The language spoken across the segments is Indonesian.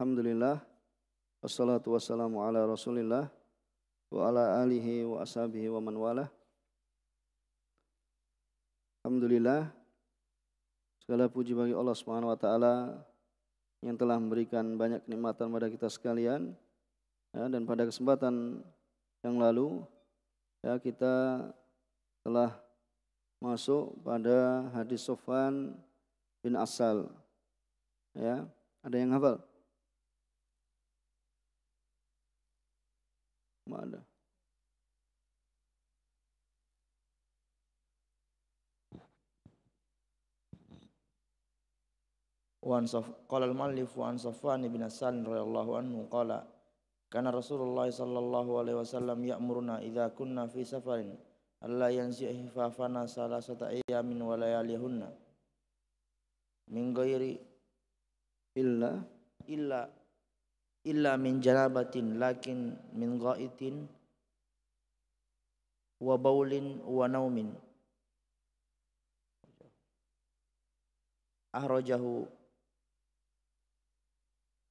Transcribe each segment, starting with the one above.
Alhamdulillah. Wassalatu wassalamu ala rasulillah wa ala alihi wa ashabihi wa man wala. Alhamdulillah. Segala puji bagi Allah Subhanahu wa taala yang telah memberikan banyak kenikmatan pada kita sekalian. Ya, dan pada kesempatan yang lalu ya kita telah masuk pada hadis Sofwan bin Asal. Ya, ada yang hafal? Mana? Wan Saf qala al-muallif wa an bin Hasan radhiyallahu anhu qala kana Rasulullah sallallahu alaihi wasallam ya'muruna idza kunna fi safarin alla yansi ihfafana salasata ayamin wa layalihunna min ghairi illa illa illa min janabatin lakin min ghaitin wa baulin wa naumin ahrajahu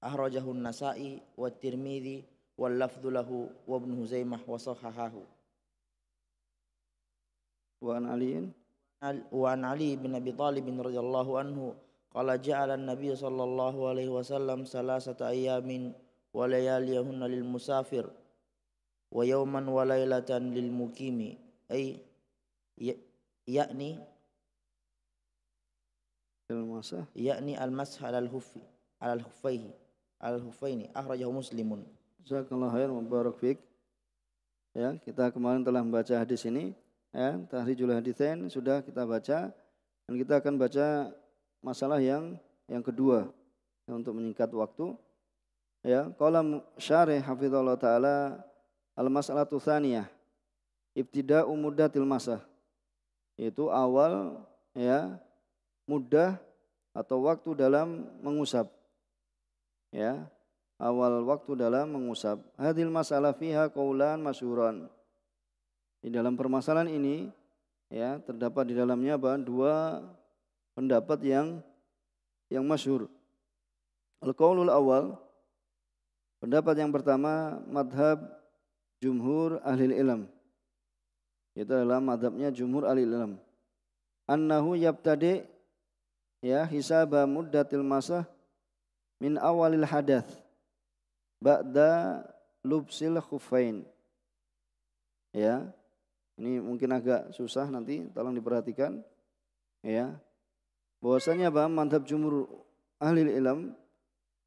ahrajahu nasai wa tirmidhi wa lafdhu lahu wa ibn huzaimah wa sahahahu wa an ali wa an ali bin abi talib radhiyallahu anhu Qala ja'ala an-nabiy sallallahu alaihi wasallam salasata ayamin wa layaliyahunna lil musafir wa yawman wa lailatan lil mukimi ay yakni al masah yakni al masah al huffi al huffaihi al huffaini akhrajahu muslimun jazakallahu khair barak fik ya kita kemarin telah membaca hadis ini ya tahrijul haditsain sudah kita baca dan kita akan baca masalah yang yang kedua ya, untuk menyingkat waktu. Ya, kalau syarih hafizallahu taala al-mas'alatu tsaniyah ibtida muddatil masah yaitu awal ya mudah atau waktu dalam mengusap ya awal waktu dalam mengusap hadil masalah fiha kaulan masuron di dalam permasalahan ini ya terdapat di dalamnya apa dua pendapat yang yang masyhur. Al-qaulul awal pendapat yang pertama madhab jumhur ahli ilm. Itu adalah madhabnya jumhur ahli ilm. Annahu yabtadi ya hisaba muddatil masah min awalil hadath ba'da lubsil khufain. Ya. Ini mungkin agak susah nanti tolong diperhatikan. Ya bahwasanya apa mantap jumur ahli ilm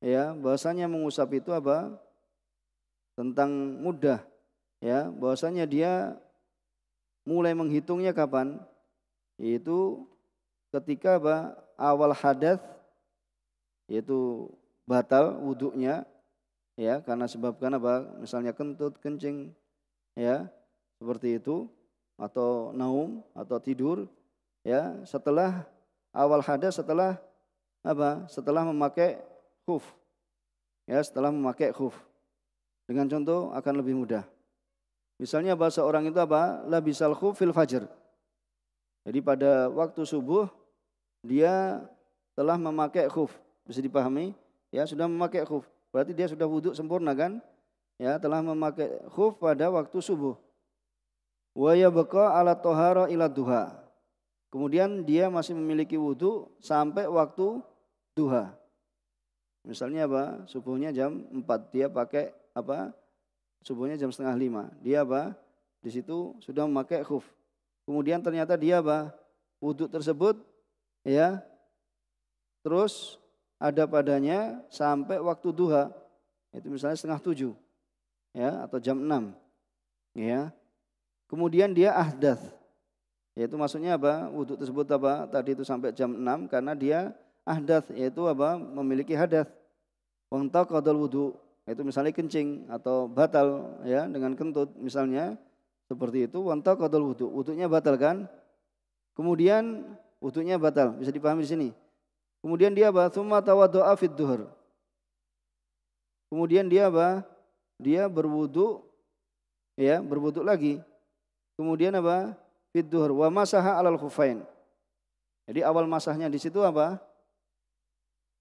ya bahwasanya mengusap itu apa tentang mudah ya bahwasanya dia mulai menghitungnya kapan yaitu ketika apa awal hadas yaitu batal wuduknya ya karena sebabkan apa misalnya kentut kencing ya seperti itu atau naum atau tidur ya setelah awal hadas setelah apa? Setelah memakai khuf. Ya, setelah memakai khuf. Dengan contoh akan lebih mudah. Misalnya bahasa orang itu apa? khuf fil fajr. Jadi pada waktu subuh dia telah memakai khuf. Bisa dipahami? Ya, sudah memakai khuf. Berarti dia sudah wudhu sempurna kan? Ya, telah memakai khuf pada waktu subuh. Wa yabqa ala tohara ila duha. Kemudian dia masih memiliki wudhu sampai waktu duha. Misalnya apa? Subuhnya jam 4, dia pakai apa? Subuhnya jam setengah 5. Dia apa? Di situ sudah memakai khuf. Kemudian ternyata dia apa? Wudhu tersebut ya terus ada padanya sampai waktu duha itu misalnya setengah tujuh ya atau jam enam ya kemudian dia ahdath yaitu maksudnya apa? Wudhu tersebut apa? Tadi itu sampai jam 6 karena dia ahdath yaitu apa? memiliki hadath. Wangtaqadal wudhu yaitu misalnya kencing atau batal ya dengan kentut misalnya seperti itu wangtaqadal wudhu. Wudhunya batal kan? Kemudian wudhunya batal, bisa dipahami di sini. Kemudian dia apa? summa tawaddu'a fid duhur. Kemudian dia apa? Dia berwudhu ya, berwudhu lagi. Kemudian apa? fid wa masaha alal khufain. Jadi awal masahnya di situ apa?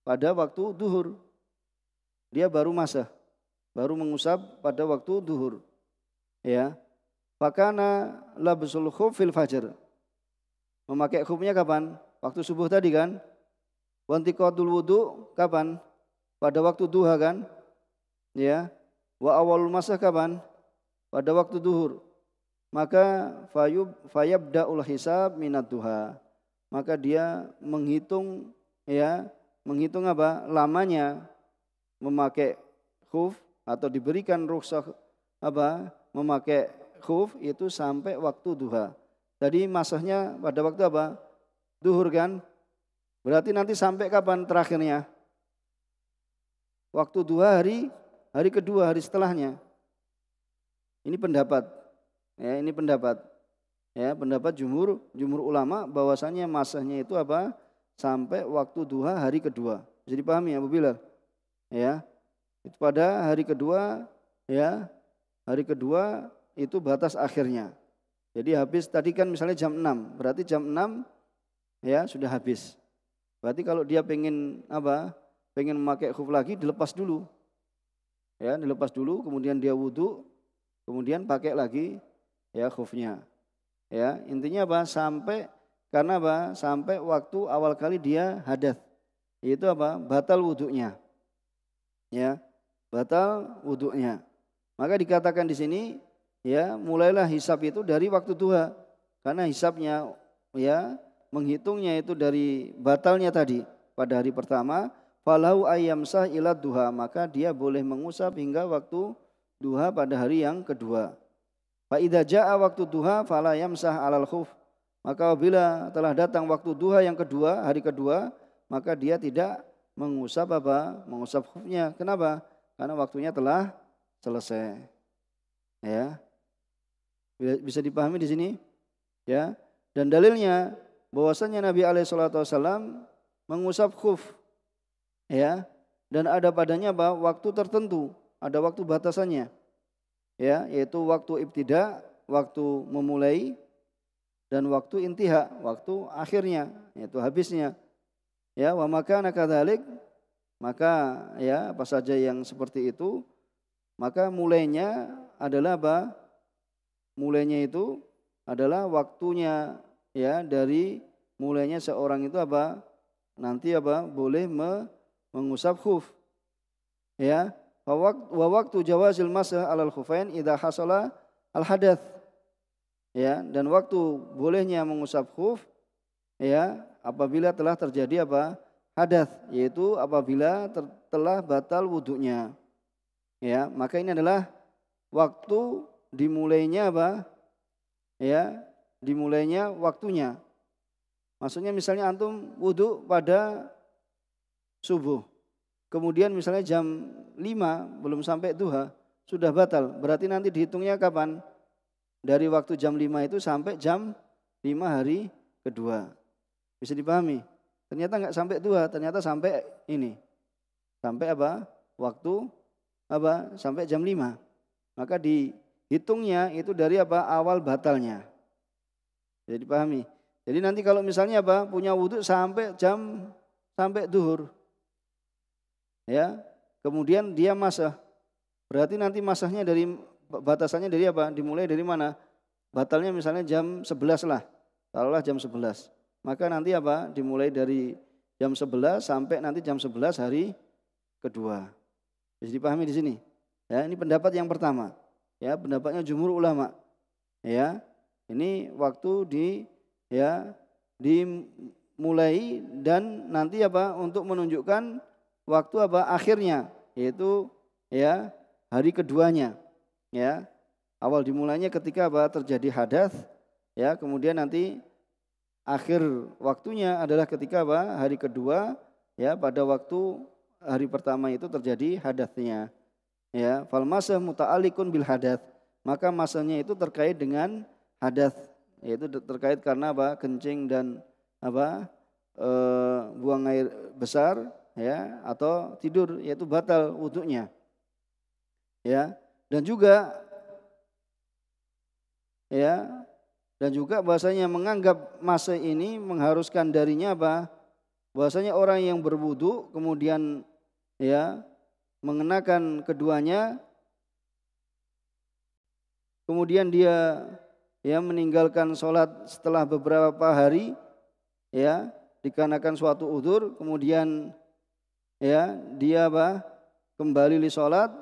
Pada waktu duhur. Dia baru masah, baru mengusap pada waktu duhur. Ya. Fakana labsul khuf fil fajr. Memakai khufnya kapan? Waktu subuh tadi kan? Wantiqatul wudu kapan? Pada waktu duha kan? Ya. Wa awalul masah kapan? Pada waktu duhur maka fayub fayabdaul hisab minat duha maka dia menghitung ya menghitung apa lamanya memakai khuf atau diberikan rukhsah apa memakai khuf itu sampai waktu duha Jadi masahnya pada waktu apa duhur kan berarti nanti sampai kapan terakhirnya waktu dua hari hari kedua hari setelahnya ini pendapat Ya, ini pendapat ya pendapat jumur, jumur ulama bahwasanya masanya itu apa sampai waktu duha hari kedua Jadi dipahami ya Abu ya itu pada hari kedua ya hari kedua itu batas akhirnya jadi habis tadi kan misalnya jam 6 berarti jam 6 ya sudah habis berarti kalau dia pengen apa pengen memakai khuf lagi dilepas dulu ya dilepas dulu kemudian dia wudhu kemudian pakai lagi ya khufnya. Ya, intinya apa? Sampai karena apa? Sampai waktu awal kali dia hadat. Itu apa? Batal wuduknya. Ya, batal wuduknya. Maka dikatakan di sini ya, mulailah hisap itu dari waktu duha. Karena hisapnya ya, menghitungnya itu dari batalnya tadi pada hari pertama falau ayam sah ilat duha maka dia boleh mengusap hingga waktu duha pada hari yang kedua Fa idza jaa waktu duha fala yamsah alal khuf. Maka bila telah datang waktu duha yang kedua, hari kedua, maka dia tidak mengusap apa? Mengusap khufnya. Kenapa? Karena waktunya telah selesai. Ya. Bisa dipahami di sini? Ya. Dan dalilnya bahwasanya Nabi alaihi salatu wasallam mengusap khuf. Ya. Dan ada padanya apa? Waktu tertentu, ada waktu batasannya ya yaitu waktu ibtida, waktu memulai dan waktu intiha, waktu akhirnya yaitu habisnya. Ya, wa maka nakadhalik maka ya apa saja yang seperti itu maka mulainya adalah apa? Mulainya itu adalah waktunya ya dari mulainya seorang itu apa? Nanti apa? Boleh me mengusap khuf. Ya, Wa waktu jawazil masah alal khufain idha hasala al hadath. Ya, dan waktu bolehnya mengusap khuf ya apabila telah terjadi apa? Hadath, yaitu apabila ter, telah batal wudhunya. Ya, maka ini adalah waktu dimulainya apa? Ya, dimulainya waktunya. Maksudnya misalnya antum wudhu pada subuh kemudian misalnya jam 5 belum sampai duha sudah batal. Berarti nanti dihitungnya kapan? Dari waktu jam 5 itu sampai jam 5 hari kedua. Bisa dipahami? Ternyata nggak sampai duha, ternyata sampai ini. Sampai apa? Waktu apa? Sampai jam 5. Maka dihitungnya itu dari apa? Awal batalnya. Jadi pahami. Jadi nanti kalau misalnya apa? Punya wudhu sampai jam sampai duhur ya kemudian dia masah berarti nanti masahnya dari batasannya dari apa dimulai dari mana batalnya misalnya jam 11 lah taruhlah jam 11 maka nanti apa dimulai dari jam 11 sampai nanti jam 11 hari kedua Jadi dipahami di sini ya ini pendapat yang pertama ya pendapatnya jumhur ulama ya ini waktu di ya dimulai dan nanti apa untuk menunjukkan waktu apa akhirnya yaitu ya hari keduanya ya awal dimulainya ketika apa terjadi hadas ya kemudian nanti akhir waktunya adalah ketika apa hari kedua ya pada waktu hari pertama itu terjadi hadasnya ya fal masah muta'alliqun bil hadas maka masanya itu terkait dengan hadas yaitu terkait karena apa kencing dan apa e, buang air besar ya atau tidur yaitu batal wudhunya. Ya, dan juga ya dan juga bahasanya menganggap masa ini mengharuskan darinya apa? Bahasanya orang yang berwudhu kemudian ya mengenakan keduanya kemudian dia ya meninggalkan sholat setelah beberapa hari ya dikarenakan suatu udur kemudian ya dia apa kembali li sholat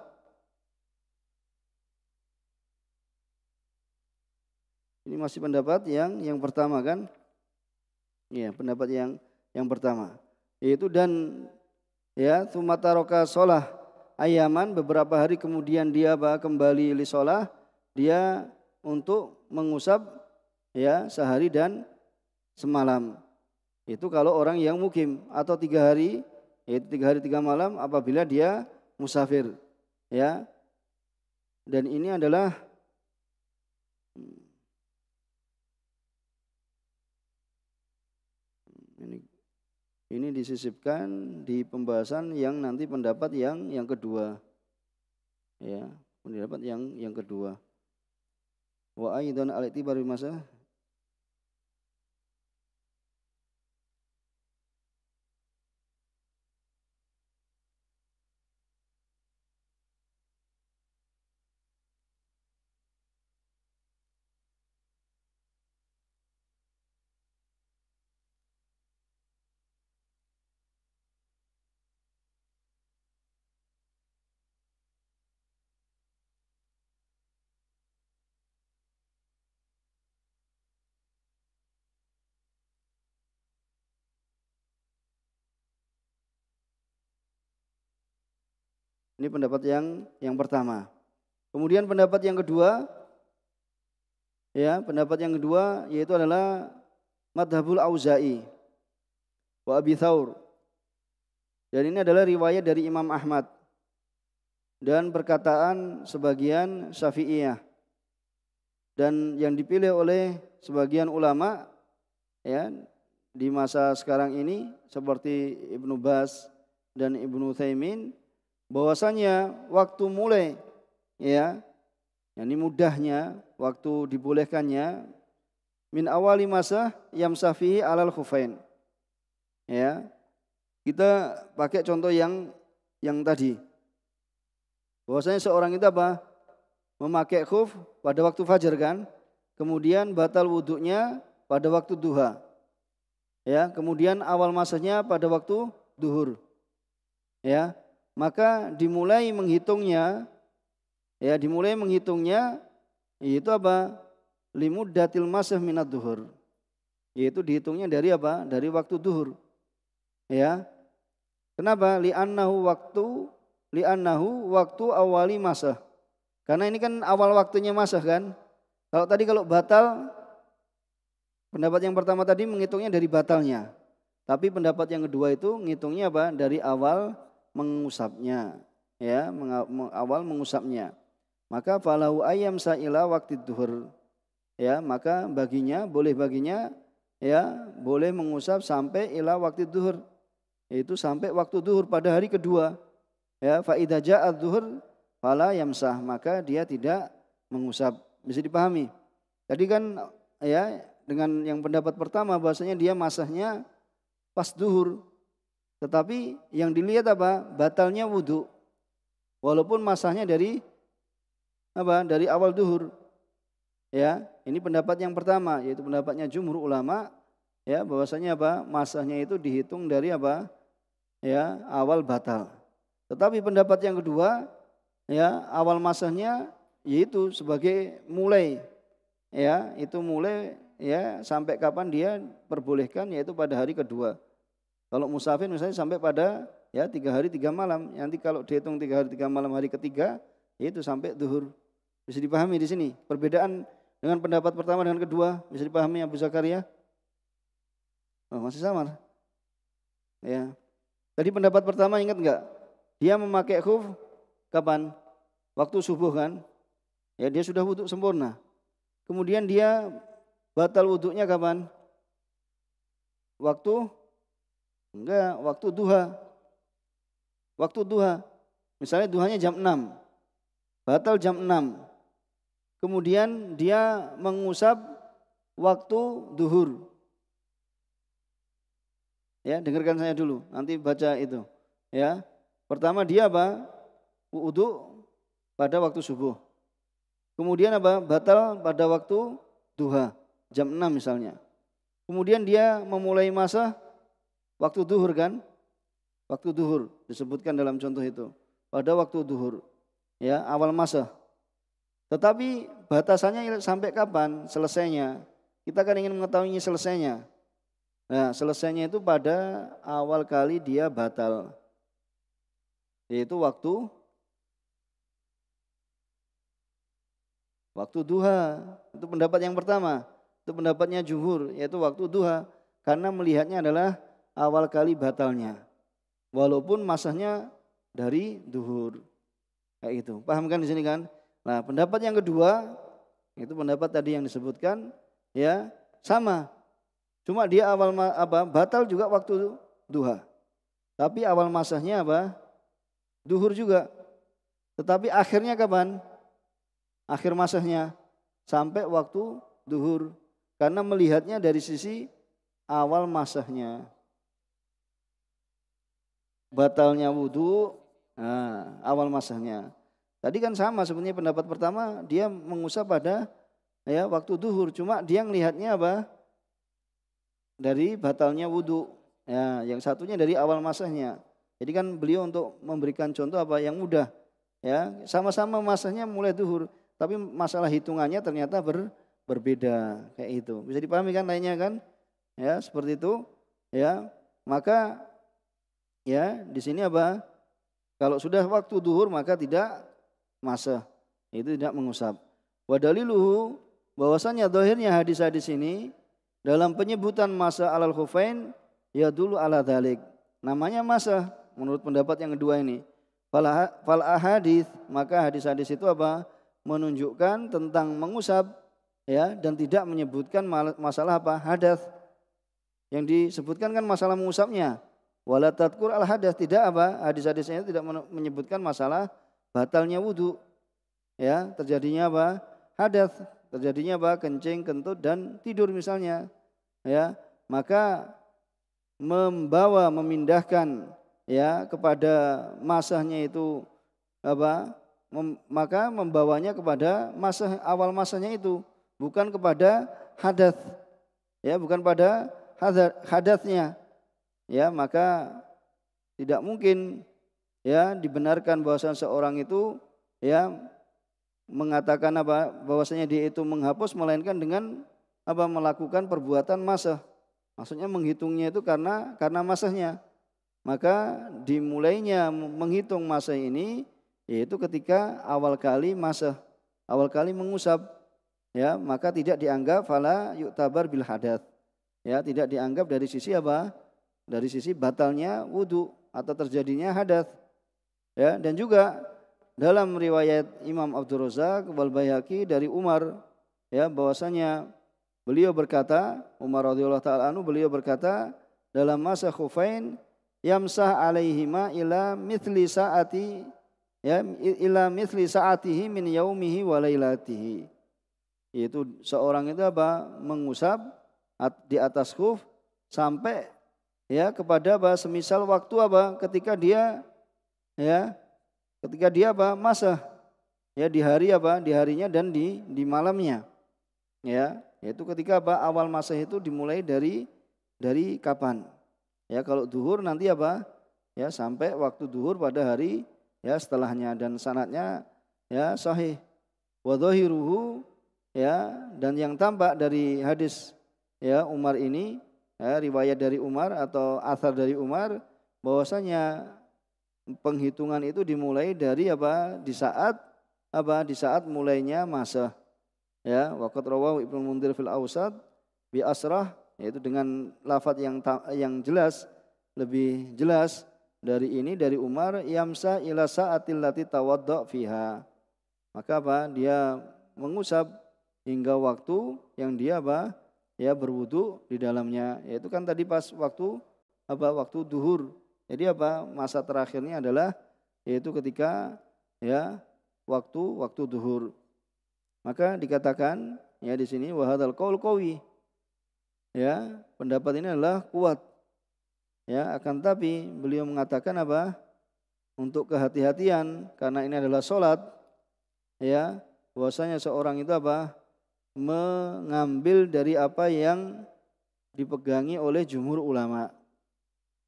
ini masih pendapat yang yang pertama kan ya pendapat yang yang pertama yaitu dan ya sumataroka solah ayaman beberapa hari kemudian dia apa kembali li sholah dia untuk mengusap ya sehari dan semalam itu kalau orang yang mukim atau tiga hari yaitu tiga hari tiga malam apabila dia musafir ya dan ini adalah ini ini disisipkan di pembahasan yang nanti pendapat yang yang kedua ya pendapat yang yang kedua wa aidan al-i'tibar masa Ini pendapat yang yang pertama. Kemudian pendapat yang kedua, ya pendapat yang kedua yaitu adalah madhabul auza'i wa abi thaur. Dan ini adalah riwayat dari Imam Ahmad dan perkataan sebagian syafi'iyah dan yang dipilih oleh sebagian ulama ya di masa sekarang ini seperti Ibnu Bas dan Ibnu Thaimin bahwasanya waktu mulai ya ini mudahnya waktu dibolehkannya min awali masa safi alal khufain ya kita pakai contoh yang yang tadi bahwasanya seorang itu apa memakai khuf pada waktu fajar kan kemudian batal wuduknya pada waktu duha ya kemudian awal masanya pada waktu duhur ya maka dimulai menghitungnya ya dimulai menghitungnya yaitu apa limudatil masih minat duhur yaitu dihitungnya dari apa dari waktu duhur ya kenapa li'annahu waktu li'annahu waktu awali masa, karena ini kan awal waktunya masah kan kalau tadi kalau batal pendapat yang pertama tadi menghitungnya dari batalnya tapi pendapat yang kedua itu menghitungnya apa dari awal mengusapnya ya awal mengusapnya maka falahu ayam saila waktu duhur ya maka baginya boleh baginya ya boleh mengusap sampai ila waktu duhur yaitu sampai waktu duhur pada hari kedua ya faida ja'at duhur fala yamsah maka dia tidak mengusap bisa dipahami tadi kan ya dengan yang pendapat pertama bahasanya dia masahnya pas duhur tetapi yang dilihat apa? Batalnya wudhu. Walaupun masanya dari apa? Dari awal duhur. Ya, ini pendapat yang pertama yaitu pendapatnya jumhur ulama ya bahwasanya apa? Masahnya itu dihitung dari apa? Ya, awal batal. Tetapi pendapat yang kedua ya, awal masahnya yaitu sebagai mulai ya, itu mulai ya sampai kapan dia perbolehkan yaitu pada hari kedua. Kalau musafir misalnya sampai pada ya tiga hari tiga malam. Nanti kalau dihitung tiga hari tiga malam hari ketiga, ya itu sampai duhur. Bisa dipahami di sini perbedaan dengan pendapat pertama dengan kedua bisa dipahami Abu Zakaria. Oh, masih sama. Ya. Tadi pendapat pertama ingat nggak? Dia memakai khuf kapan? Waktu subuh kan? Ya dia sudah wudhu sempurna. Kemudian dia batal wudhunya kapan? Waktu Enggak, waktu duha. Waktu duha. Misalnya duhanya jam 6. Batal jam 6. Kemudian dia mengusap waktu duhur. Ya, dengarkan saya dulu, nanti baca itu. Ya. Pertama dia apa? Wudu pada waktu subuh. Kemudian apa? Batal pada waktu duha, jam 6 misalnya. Kemudian dia memulai masa Waktu duhur kan? Waktu duhur disebutkan dalam contoh itu. Pada waktu duhur, ya awal masa. Tetapi batasannya sampai kapan selesainya? Kita kan ingin mengetahui selesainya. Nah, selesainya itu pada awal kali dia batal. Yaitu waktu waktu duha. Itu pendapat yang pertama. Itu pendapatnya juhur yaitu waktu duha. Karena melihatnya adalah awal kali batalnya. Walaupun masahnya dari duhur. Kayak itu. Paham kan di sini kan? Nah, pendapat yang kedua itu pendapat tadi yang disebutkan ya sama. Cuma dia awal apa batal juga waktu duha. Tapi awal masahnya apa? Duhur juga. Tetapi akhirnya kapan? Akhir masahnya sampai waktu duhur karena melihatnya dari sisi awal masahnya batalnya wudhu nah, awal masahnya. Tadi kan sama sebenarnya pendapat pertama dia mengusap pada ya waktu duhur cuma dia melihatnya apa dari batalnya wudhu ya yang satunya dari awal masahnya. Jadi kan beliau untuk memberikan contoh apa yang mudah ya sama-sama masahnya mulai duhur tapi masalah hitungannya ternyata ber, berbeda kayak itu bisa dipahami kan lainnya kan ya seperti itu ya maka Ya, di sini apa? Kalau sudah waktu duhur maka tidak masah. Itu tidak mengusap. Wadaliluhu bahwasanya dohirnya hadis-hadis ini dalam penyebutan masa alal khufain ya dulu ala dalik. Namanya masa menurut pendapat yang kedua ini. Fal ahadith maka hadis-hadis itu apa? Menunjukkan tentang mengusap ya dan tidak menyebutkan masalah apa hadas yang disebutkan kan masalah mengusapnya Walatatkur al hadas tidak apa hadis-hadisnya tidak menyebutkan masalah batalnya wudhu ya terjadinya apa hadas terjadinya apa kencing kentut dan tidur misalnya ya maka membawa memindahkan ya kepada masahnya itu apa mem, maka membawanya kepada masa awal masanya itu bukan kepada hadas ya bukan pada hadat hadasnya ya maka tidak mungkin ya dibenarkan bahwasanya seorang itu ya mengatakan apa bahwasanya dia itu menghapus melainkan dengan apa melakukan perbuatan masa, Maksudnya menghitungnya itu karena karena masanya Maka dimulainya menghitung masa ini yaitu ketika awal kali masa awal kali mengusap ya maka tidak dianggap fala yuktabar bil hadat ya tidak dianggap dari sisi apa dari sisi batalnya wudhu atau terjadinya hadat. Ya, dan juga dalam riwayat Imam Abdul Razak wal Bayhaqi dari Umar ya bahwasanya beliau berkata Umar radhiyallahu taala anu beliau berkata dalam masa Khufain yamsah ma ila mithli saati ya ila mithli saatihi min yaumihi wa lailatihi yaitu seorang itu apa mengusap di atas khuf sampai ya kepada apa semisal waktu apa ketika dia ya ketika dia apa masa ya di hari apa di harinya dan di di malamnya ya yaitu ketika apa awal masa itu dimulai dari dari kapan ya kalau duhur nanti apa ya sampai waktu duhur pada hari ya setelahnya dan sanatnya ya sahih wadohiruhu ya dan yang tampak dari hadis ya Umar ini ya, riwayat dari Umar atau asar dari Umar bahwasanya penghitungan itu dimulai dari apa di saat apa di saat mulainya masa ya waqat rawahu Ibnu mundhir fil Ausat bi asrah yaitu dengan lafaz yang yang jelas lebih jelas dari ini dari Umar yamsa ila saatil lati tawaddo fiha. Maka apa? Dia mengusap hingga waktu yang dia apa? ya berwudu di dalamnya yaitu kan tadi pas waktu apa waktu duhur jadi apa masa terakhirnya adalah yaitu ketika ya waktu waktu duhur maka dikatakan ya di sini wahadal kaul kawi ya pendapat ini adalah kuat ya akan tapi beliau mengatakan apa untuk kehati-hatian karena ini adalah sholat ya bahwasanya seorang itu apa mengambil dari apa yang dipegangi oleh jumhur ulama.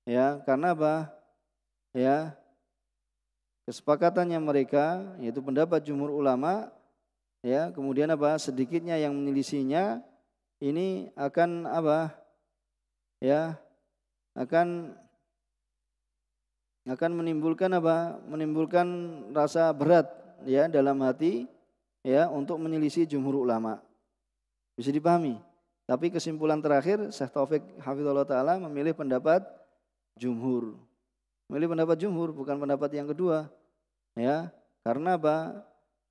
Ya, karena apa? Ya. Kesepakatannya mereka yaitu pendapat jumhur ulama ya, kemudian apa? sedikitnya yang menyelisihinya ini akan apa? Ya, akan akan menimbulkan apa? menimbulkan rasa berat ya dalam hati ya untuk menyelisih jumhur ulama. Bisa dipahami. Tapi kesimpulan terakhir, Syekh Taufik Hafizullah Ta'ala memilih pendapat jumhur. Memilih pendapat jumhur, bukan pendapat yang kedua. Ya, karena apa?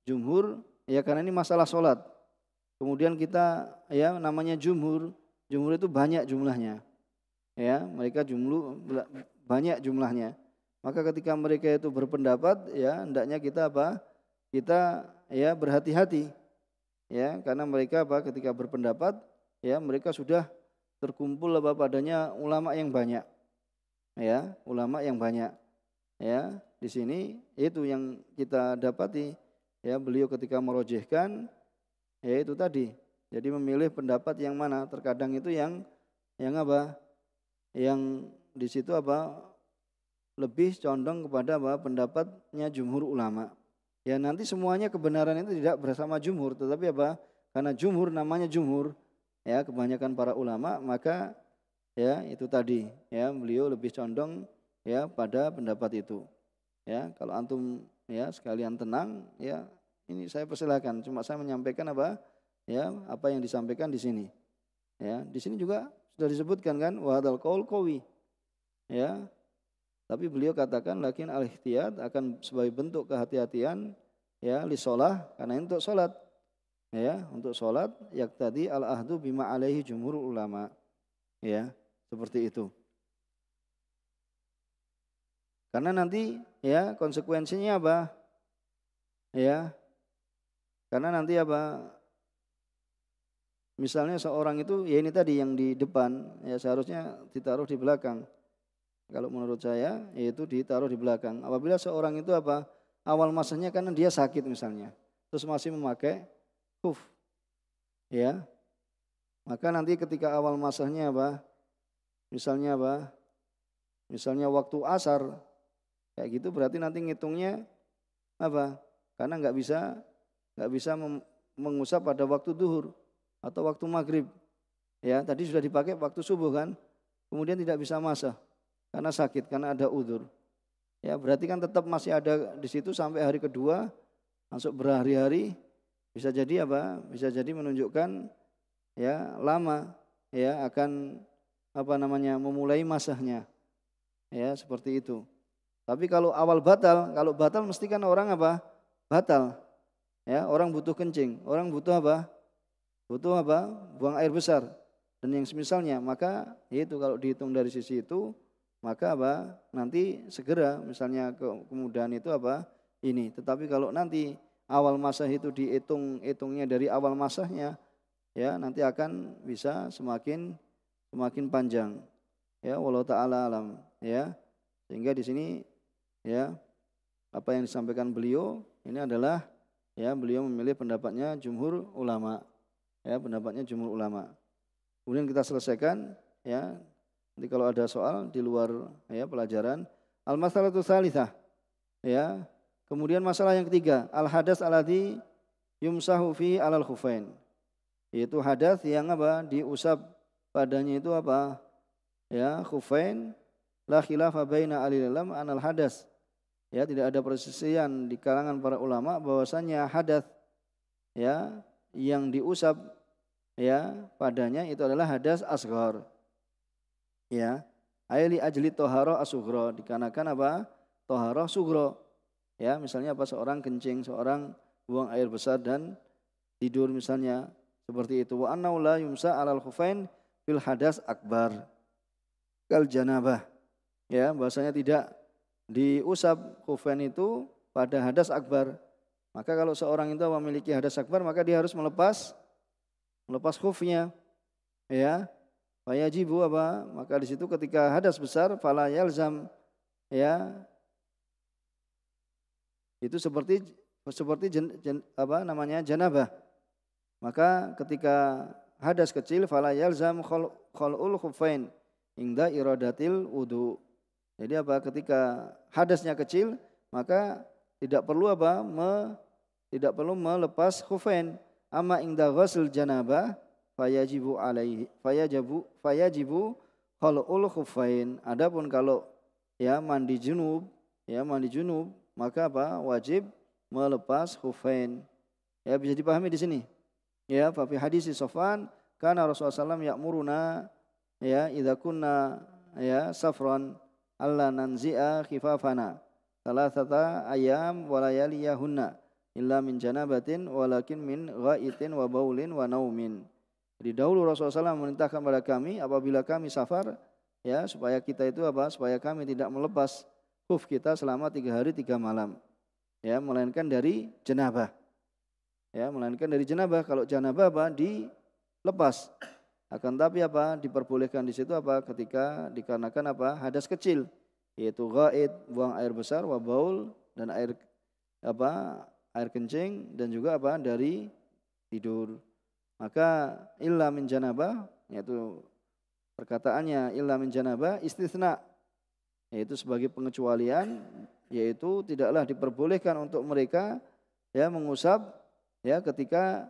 Jumhur, ya karena ini masalah sholat. Kemudian kita, ya namanya jumhur. Jumhur itu banyak jumlahnya. Ya, mereka jumlu banyak jumlahnya. Maka ketika mereka itu berpendapat, ya hendaknya kita apa? Kita ya berhati-hati ya karena mereka apa ketika berpendapat ya mereka sudah terkumpul apa padanya ulama yang banyak ya ulama yang banyak ya di sini itu yang kita dapati ya beliau ketika merojihkan ya itu tadi jadi memilih pendapat yang mana terkadang itu yang yang apa yang di situ apa lebih condong kepada apa pendapatnya jumhur ulama ya nanti semuanya kebenaran itu tidak bersama jumhur tetapi apa karena jumhur namanya jumhur ya kebanyakan para ulama maka ya itu tadi ya beliau lebih condong ya pada pendapat itu ya kalau antum ya sekalian tenang ya ini saya persilahkan cuma saya menyampaikan apa ya apa yang disampaikan di sini ya di sini juga sudah disebutkan kan wahadal kowi. ya tapi beliau katakan lakin al-ihtiyat akan sebagai bentuk kehati-hatian ya li sholah karena untuk sholat ya untuk sholat yak tadi al ahdu bima alaihi jumhur ulama ya seperti itu karena nanti ya konsekuensinya apa ya karena nanti apa misalnya seorang itu ya ini tadi yang di depan ya seharusnya ditaruh di belakang kalau menurut saya yaitu ditaruh di belakang. Apabila seorang itu apa awal masanya karena dia sakit misalnya, terus masih memakai kuf, ya maka nanti ketika awal masanya apa misalnya apa misalnya waktu asar kayak gitu berarti nanti ngitungnya apa karena nggak bisa nggak bisa mengusap pada waktu duhur atau waktu maghrib ya tadi sudah dipakai waktu subuh kan kemudian tidak bisa masak karena sakit, karena ada udur. Ya, berarti kan tetap masih ada di situ sampai hari kedua, masuk berhari-hari, bisa jadi apa? Bisa jadi menunjukkan ya lama ya akan apa namanya memulai masahnya. Ya, seperti itu. Tapi kalau awal batal, kalau batal mesti kan orang apa? Batal. Ya, orang butuh kencing, orang butuh apa? Butuh apa? Buang air besar. Dan yang semisalnya, maka ya itu kalau dihitung dari sisi itu, maka apa nanti segera misalnya ke, kemudahan itu apa ini tetapi kalau nanti awal masa itu dihitung hitungnya dari awal masanya ya nanti akan bisa semakin semakin panjang ya walau taala alam ya sehingga di sini ya apa yang disampaikan beliau ini adalah ya beliau memilih pendapatnya jumhur ulama ya pendapatnya jumhur ulama kemudian kita selesaikan ya Nanti kalau ada soal di luar ya pelajaran. Al-masalatu salisah Ya. Kemudian masalah yang ketiga, al-hadas alladhi yumsahu fi alal khufain. Yaitu hadas yang apa? diusap padanya itu apa? Ya, khufain la khilafa baina alilam anal hadas. Ya, tidak ada persisian di kalangan para ulama bahwasanya hadas ya yang diusap ya padanya itu adalah hadas asghar Ya. Aili ajli toharoh asugro. Dikarenakan apa? Toharoh sugro. Ya, misalnya apa seorang kencing, seorang buang air besar dan tidur misalnya seperti itu. Wa annau la yumsa alal khufain fil hadas akbar kal janabah. Ya, bahasanya tidak diusap khufain itu pada hadas akbar. Maka kalau seorang itu memiliki hadas akbar, maka dia harus melepas melepas khufnya. Ya, Fayajibu apa? Maka di situ ketika hadas besar fala yalzam ya itu seperti seperti jen, jen, apa namanya janabah. Maka ketika hadas kecil fala yalzam khol, kholul khuffain ingda iradatil wudu. Jadi apa ketika hadasnya kecil maka tidak perlu apa me, tidak perlu melepas khufain amma ingda ghusl janabah fayajibu alaihi fayajibu fayajibu khalul khuffain. Adapun kalau ya mandi junub, ya mandi junub, maka apa? Wajib melepas khuffain. Ya bisa dipahami di sini. Ya, fa fi hadis Sofan karena Rasulullah SAW ya'muruna ya idza kunna ya safran alla nanzi'a khifafana salasata ayam layaliyahunna illa min janabatin walakin min ghaitin wa baulin wa naumin jadi dahulu Rasulullah SAW memerintahkan kepada kami apabila kami safar ya supaya kita itu apa supaya kami tidak melepas kuf kita selama tiga hari tiga malam ya melainkan dari jenabah ya melainkan dari jenabah kalau jenabah apa dilepas akan tapi apa diperbolehkan di situ apa ketika dikarenakan apa hadas kecil yaitu gaid buang air besar wabaul dan air apa air kencing dan juga apa dari tidur maka illa min janabah yaitu perkataannya illa min janabah istisna yaitu sebagai pengecualian yaitu tidaklah diperbolehkan untuk mereka ya mengusap ya ketika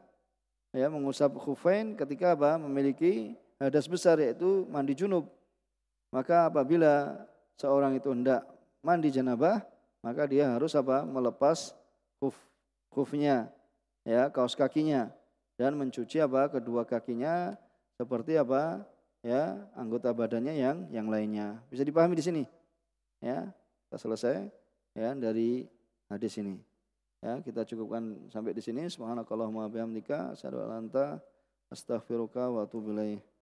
ya mengusap khufain ketika apa memiliki hadas besar yaitu mandi junub maka apabila seorang itu hendak mandi janabah maka dia harus apa melepas kuf kufnya ya kaos kakinya dan mencuci apa kedua kakinya seperti apa ya anggota badannya yang yang lainnya bisa dipahami di sini ya kita selesai ya dari hadis ini ya kita cukupkan sampai di sini subhanakallahumma wabihamdika asyhadu an la ilaha illa anta astaghfiruka wa atubu ilaik